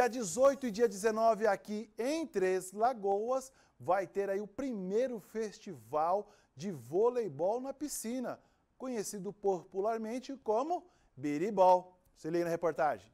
Dia 18 e dia 19 aqui em Três Lagoas vai ter aí o primeiro festival de voleibol na piscina, conhecido popularmente como biribol. Se liga na reportagem.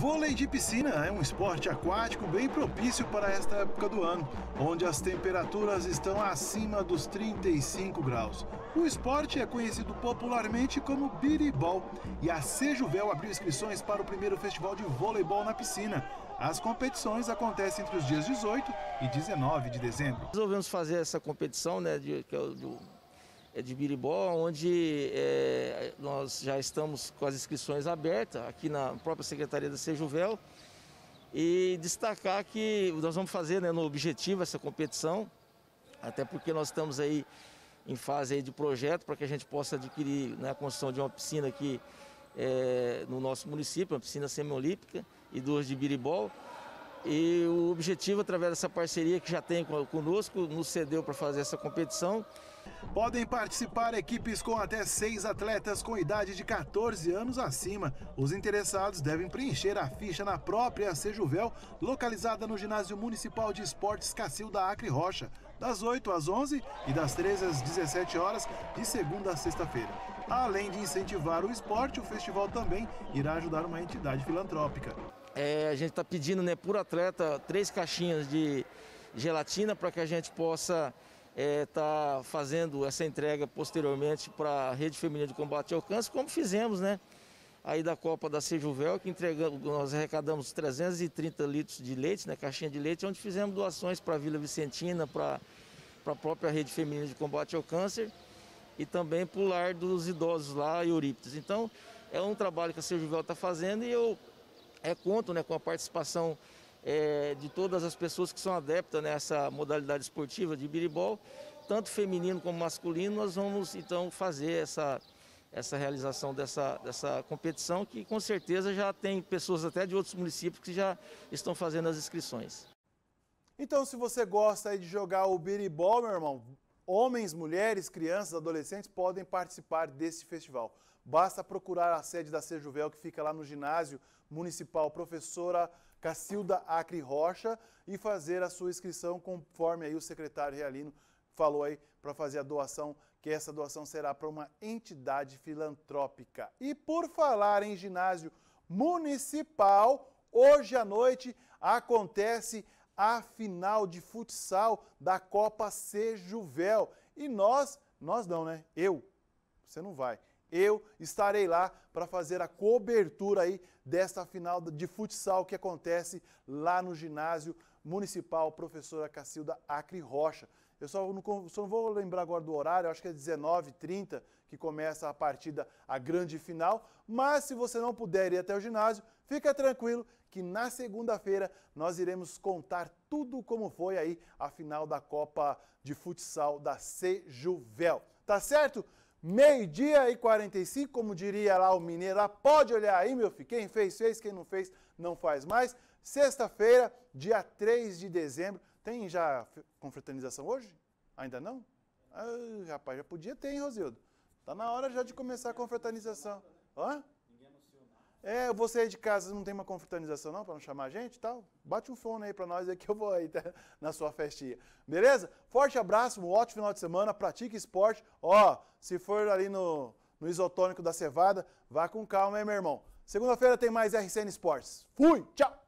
Vôlei de piscina é um esporte aquático bem propício para esta época do ano, onde as temperaturas estão acima dos 35 graus. O esporte é conhecido popularmente como biribol e a Sejuvel abriu inscrições para o primeiro festival de voleibol na piscina. As competições acontecem entre os dias 18 e 19 de dezembro. Resolvemos fazer essa competição, né, de, é do é de Biribó, onde é, nós já estamos com as inscrições abertas aqui na própria Secretaria da Sejuvel e destacar que nós vamos fazer né, no objetivo essa competição, até porque nós estamos aí em fase aí de projeto para que a gente possa adquirir né, a construção de uma piscina aqui é, no nosso município, uma piscina semiolímpica e duas de biribol. E o objetivo, através dessa parceria que já tem conosco, nos cedeu para fazer essa competição. Podem participar equipes com até seis atletas com idade de 14 anos acima. Os interessados devem preencher a ficha na própria Sejuvel, localizada no Ginásio Municipal de Esportes Cacilda Acre Rocha, das 8 às 11 e das 13 às 17 horas, de segunda a sexta-feira. Além de incentivar o esporte, o festival também irá ajudar uma entidade filantrópica. É, a gente está pedindo né, por atleta três caixinhas de gelatina para que a gente possa estar é, tá fazendo essa entrega posteriormente para a Rede Feminina de Combate ao Câncer, como fizemos, né? Aí da Copa da Sejuvel, que entregamos, nós arrecadamos 330 litros de leite, né, caixinha de leite, onde fizemos doações para a Vila Vicentina, para a própria Rede Feminina de Combate ao Câncer e também para o lar dos idosos lá, Euríptes. Então, é um trabalho que a Sejuvel está fazendo e eu é, conto né, com a participação é, de todas as pessoas que são adeptas nessa modalidade esportiva de biribol, tanto feminino como masculino, nós vamos então fazer essa, essa realização dessa, dessa competição, que com certeza já tem pessoas até de outros municípios que já estão fazendo as inscrições. Então, se você gosta de jogar o biribol, meu irmão, Homens, mulheres, crianças, adolescentes podem participar desse festival. Basta procurar a sede da Sejuvel, que fica lá no ginásio municipal Professora Cacilda Acre Rocha, e fazer a sua inscrição conforme aí o secretário Realino falou aí para fazer a doação, que essa doação será para uma entidade filantrópica. E por falar em ginásio municipal, hoje à noite acontece a final de futsal da Copa Sejuvel. E nós, nós não, né? Eu, você não vai. Eu estarei lá para fazer a cobertura aí desta final de futsal que acontece lá no ginásio municipal Professora Cacilda Acre Rocha. Eu só não, só não vou lembrar agora do horário, acho que é 19h30 que começa a partida, a grande final. Mas se você não puder ir até o ginásio, fica tranquilo que na segunda-feira nós iremos contar tudo como foi aí a final da Copa de Futsal da Sejuvel. Tá certo? Meio-dia e 45, como diria lá o Mineira, ah, pode olhar aí, meu filho. Quem fez, fez. Quem não fez, não faz mais. Sexta-feira, dia 3 de dezembro, tem já confraternização hoje? Ainda não? rapaz, já podia ter, hein, Rosildo? Tá na hora já de começar a confraternização. Hã? É, você aí de casa não tem uma confraternização não, para não chamar a gente e tal? Bate um fone aí para nós aí que eu vou aí tá? na sua festinha. Beleza? Forte abraço, um ótimo final de semana, pratique esporte. Ó, se for ali no, no isotônico da cevada, vá com calma aí, meu irmão. Segunda-feira tem mais RCN Esportes. Fui, tchau!